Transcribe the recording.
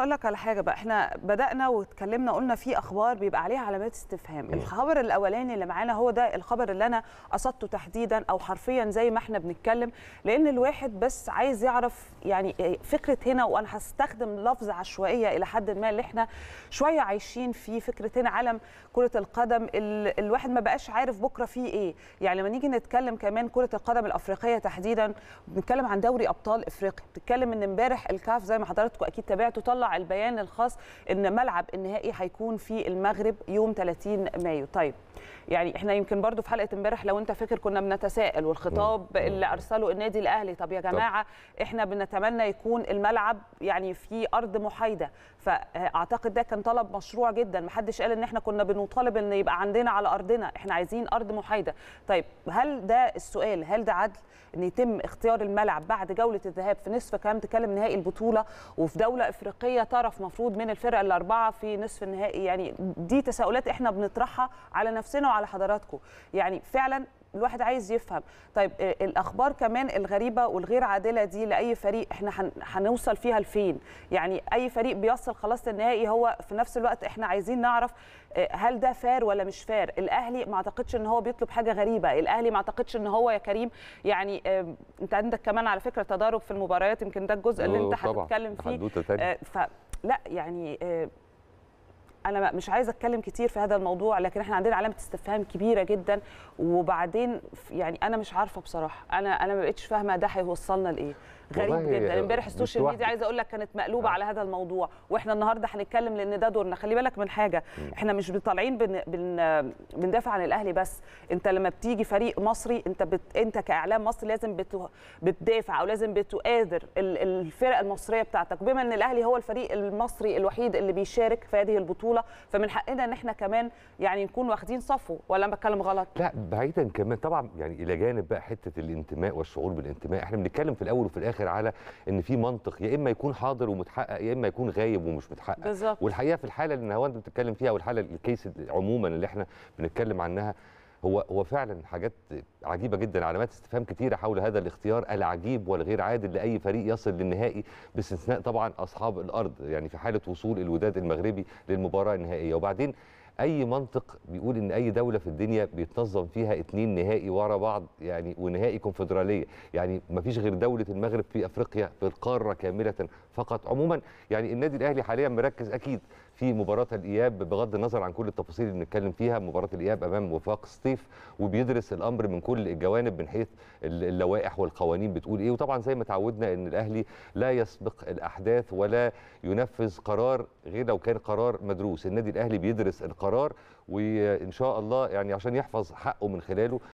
اقول لك على حاجه بقى احنا بدانا واتكلمنا قلنا في اخبار بيبقى عليها علامات استفهام الخبر الاولاني اللي معانا هو ده الخبر اللي انا قصدته تحديدا او حرفيا زي ما احنا بنتكلم لان الواحد بس عايز يعرف يعني فكره هنا وانا هستخدم لفظ عشوائيه الى حد ما اللي احنا شويه عايشين فيه فكره هنا عالم كره القدم ال... الواحد ما بقاش عارف بكره فيه ايه يعني لما نيجي نتكلم كمان كره القدم الافريقيه تحديدا بنتكلم عن دوري ابطال افريقيا بنتكلم ان امبارح الكاف زي ما حضراتكم اكيد تابعتوا طلع البيان الخاص ان ملعب النهائي هيكون في المغرب يوم 30 مايو طيب يعني احنا يمكن برضو في حلقه امبارح لو انت فاكر كنا بنتساءل والخطاب مم. اللي ارسله النادي الاهلي طب يا جماعه طب. احنا بنتمنى يكون الملعب يعني في ارض محايده فاعتقد ده كان طلب مشروع جدا محدش قال ان احنا كنا بنطالب ان يبقى عندنا على ارضنا احنا عايزين ارض محايده طيب هل ده السؤال هل ده عدل ان يتم اختيار الملعب بعد جوله الذهاب في نصف كام تكلم نهائي البطوله وفي دوله افريقيه طرف مفروض من الفرق الاربعه في نصف النهائي يعني دي تساؤلات احنا بنطرحها على نفسنا نفسنا وعلى حضراتكم يعني فعلا الواحد عايز يفهم طيب آه، الاخبار كمان الغريبه والغير عادله دي لاي فريق احنا هنوصل فيها لفين يعني اي فريق بيصل خلاص النهائي هو في نفس الوقت احنا عايزين نعرف آه، هل ده فار ولا مش فار الاهلي ما اعتقدش ان هو بيطلب حاجه غريبه الاهلي ما اعتقدش ان هو يا كريم يعني آه، انت عندك كمان على فكره تضارب في المباريات يمكن ده الجزء اللي انت هتتكلم فيه لا يعني انا مش عايزه اتكلم كتير في هذا الموضوع لكن احنا عندنا علامه استفهام كبيره جدا وبعدين يعني انا مش عارفه بصراحه انا انا ما بقتش فاهمه ده هيوصلنا لايه غريب جدا امبارح السوشيال ميديا عايزه اقول لك كانت مقلوبه آه. على هذا الموضوع واحنا النهارده هنتكلم لان ده دورنا خلي بالك من حاجه م. احنا مش طالعين بن... بن... بندافع عن الاهلي بس انت لما بتيجي فريق مصري انت بت... انت كاعلام مصري لازم بت... بتدافع او لازم بتؤازر الفرق المصريه بتاعتك بما ان الاهلي هو الفريق المصري الوحيد اللي بيشارك في هذه البطوله البطوله فمن حقنا ان احنا كمان يعني نكون واخدين صفه ولا انا بتكلم غلط لا بعيدا كمان طبعا يعني الى جانب بقى حته الانتماء والشعور بالانتماء احنا بنتكلم في الاول وفي الاخر على ان في منطق يا اما يكون حاضر ومتحقق يا اما يكون غايب ومش متحقق بالزبط. والحقيقه في الحاله اللي انت بتتكلم فيها والحاله الكيس عموما اللي احنا بنتكلم عنها هو هو فعلا حاجات عجيبه جدا علامات استفهام كتيره حول هذا الاختيار العجيب والغير عادل لاي فريق يصل للنهائي باستثناء طبعا اصحاب الارض يعني في حاله وصول الوداد المغربي للمباراه النهائيه وبعدين اي منطق بيقول ان اي دوله في الدنيا بيتنظم فيها اثنين نهائي ورا بعض يعني ونهائي كونفدراليه يعني ما فيش غير دوله المغرب في افريقيا في القاره كامله فقط عموما يعني النادي الاهلي حاليا مركز اكيد في مباراة الإياب بغض النظر عن كل التفاصيل اللي بنتكلم فيها مباراة الإياب أمام وفاق سطيف وبيدرس الأمر من كل الجوانب من حيث اللوائح والقوانين بتقول إيه وطبعا زي ما تعودنا إن الأهلي لا يسبق الأحداث ولا ينفذ قرار غير لو كان قرار مدروس النادي الأهلي بيدرس القرار القرار وان شاء الله يعني عشان يحفظ حقه من خلاله